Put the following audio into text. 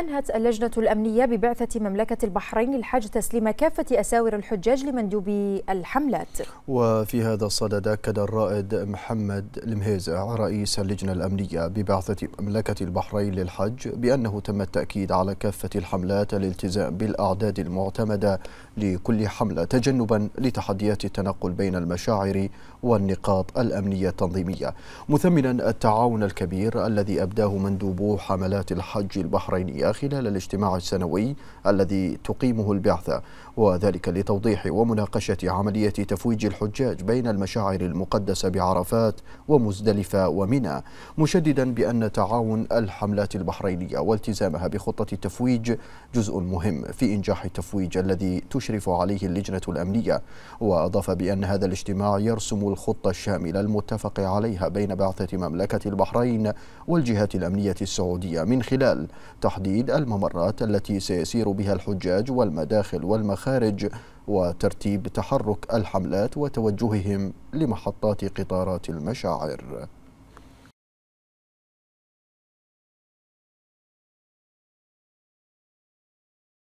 أنهت اللجنة الأمنية ببعثة مملكة البحرين للحج تسليم كافة أساور الحجاج لمندوبي الحملات وفي هذا الصدد أكد الرائد محمد المهيزع رئيس اللجنة الأمنية ببعثة مملكة البحرين للحج بأنه تم التأكيد على كافة الحملات الالتزام بالأعداد المعتمدة لكل حملة تجنبا لتحديات التنقل بين المشاعر والنقاط الأمنية التنظيمية مثمنا التعاون الكبير الذي أبداه مندوبو حملات الحج البحرينية خلال الاجتماع السنوي الذي تقيمه البعثة وذلك لتوضيح ومناقشة عملية تفويج الحجاج بين المشاعر المقدسة بعرفات ومزدلفة ومنى مشددا بأن تعاون الحملات البحرينية والتزامها بخطة التفويج جزء مهم في إنجاح التفويج الذي تشرف عليه اللجنة الأمنية وأضاف بأن هذا الاجتماع يرسم الخطة الشاملة المتفق عليها بين بعثة مملكة البحرين والجهات الأمنية السعودية من خلال تحديد تحديد الممرات التي سيسير بها الحجاج والمداخل والمخارج وترتيب تحرك الحملات وتوجههم لمحطات قطارات المشاعر